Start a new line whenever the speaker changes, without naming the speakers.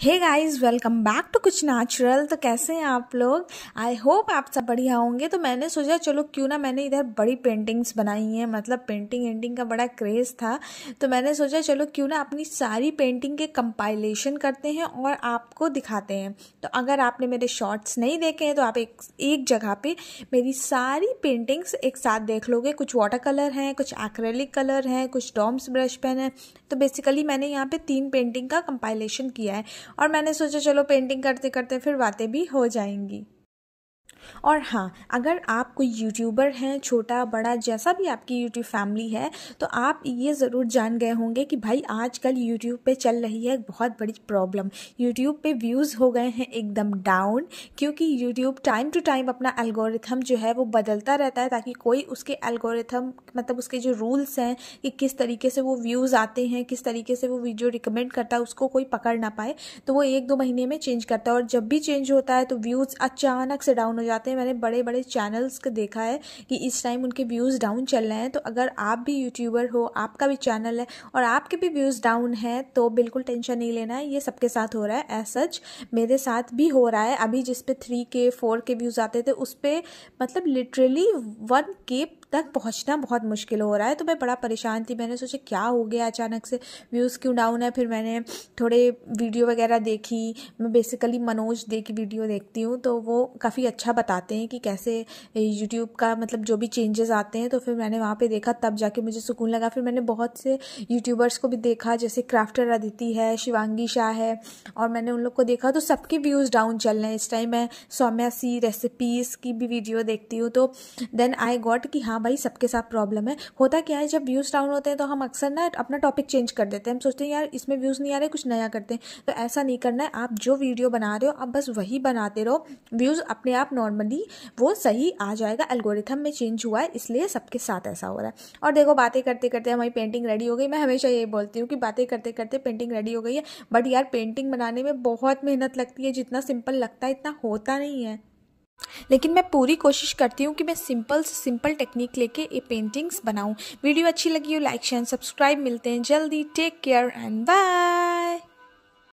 hey guys welcome back to कुछ natural तो कैसे हैं आप लोग आई होप आप सब बढ़िया होंगे तो मैंने सोचा चलो क्यों ना मैंने इधर बड़ी पेंटिंग्स बनाई हैं मतलब पेंटिंग एंडिंग का बड़ा क्रेज़ था तो मैंने सोचा चलो क्यों ना अपनी सारी पेंटिंग के कंपाइलेशन करते हैं और आपको दिखाते हैं तो अगर आपने मेरे शॉर्ट्स नहीं देखे हैं तो आप एक एक जगह पर मेरी सारी पेंटिंग्स एक साथ देख लोगे कुछ वाटर कलर हैं कुछ एक्रेलिक कलर हैं कुछ डॉम्स ब्रश पेन है तो बेसिकली मैंने यहाँ पर तीन पेंटिंग का कंपाइलेशन किया है और मैंने सोचा चलो पेंटिंग करते करते फिर बातें भी हो जाएंगी और हाँ अगर आप कोई यूट्यूबर हैं छोटा बड़ा जैसा भी आपकी यूट्यूब फैमिली है तो आप ये ज़रूर जान गए होंगे कि भाई आजकल यूट्यूब पे चल रही है बहुत बड़ी प्रॉब्लम यूट्यूब पे व्यूज़ हो गए हैं एकदम डाउन क्योंकि यूट्यूब टाइम टू टाइम अपना एल्गोरिथम जो है वो बदलता रहता है ताकि कोई उसके एल्गोरिथम मतलब उसके जो रूल्स हैं कि किस तरीके से वो व्यूज़ आते हैं किस तरीके से वो वीडियो रिकमेंड करता है उसको कोई पकड़ ना पाए तो वो एक दो महीने में चेंज करता है और जब भी चेंज होता है तो व्यूज़ अचानक से डाउन समझ जाते हैं मैंने बड़े बड़े चैनल्स को देखा है कि इस टाइम उनके व्यूज़ डाउन चल रहे हैं तो अगर आप भी यूट्यूबर हो आपका भी चैनल है और आपके भी व्यूज़ डाउन है तो बिल्कुल टेंशन नहीं लेना है ये सबके साथ हो रहा है एज सच मेरे साथ भी हो रहा है अभी जिसपे थ्री के फोर के व्यूज़ आते थे उस पर मतलब लिटरली वन के तक पहुंचना बहुत मुश्किल हो रहा है तो मैं बड़ा परेशान थी मैंने सोचा क्या हो गया अचानक से व्यूज़ क्यों डाउन है फिर मैंने थोड़े वीडियो वगैरह देखी मैं बेसिकली मनोज दे की वीडियो देखती हूँ तो वो काफ़ी अच्छा बताते हैं कि कैसे यूट्यूब का मतलब जो भी चेंजेस आते हैं तो फिर मैंने वहाँ पर देखा तब जाके मुझे सुकून लगा फिर मैंने बहुत से यूट्यूबर्स को भी देखा जैसे क्राफ्टर अदिति है शिवांगी शाह है और मैंने उन लोग को देखा तो सबके व्यूज़ डाउन चल रहे हैं इस टाइम मैं सौम्या सी रेसिपीज़ की भी वीडियो देखती हूँ तो देन आई गॉट कि हाँ भाई सबके साथ प्रॉब्लम है होता क्या है जब व्यूज़ डाउन होते हैं तो हम अक्सर ना अपना टॉपिक चेंज कर देते हैं हम सोचते हैं यार इसमें व्यूज़ नहीं आ रहे कुछ नया करते हैं तो ऐसा नहीं करना है आप जो वीडियो बना रहे हो आप बस वही बनाते रहो व्यूज़ अपने आप नॉर्मली वो सही आ जाएगा एल्गोरिथम में चेंज हुआ है इसलिए सबके साथ ऐसा हो रहा है और देखो बातें करते करते हमारी पेंटिंग रेडी हो गई मैं हमेशा यही बोलती हूँ कि बातें करते करते पेंटिंग रेडी हो गई है बट यार पेंटिंग बनाने में बहुत मेहनत लगती है जितना सिंपल लगता है इतना होता नहीं है लेकिन मैं पूरी कोशिश करती हूँ कि मैं सिंपल से सिंपल टेक्निक लेके ये पेंटिंग्स बनाऊँ वीडियो अच्छी लगी हो लाइक शेयर सब्सक्राइब मिलते हैं जल्दी टेक केयर एंड बाय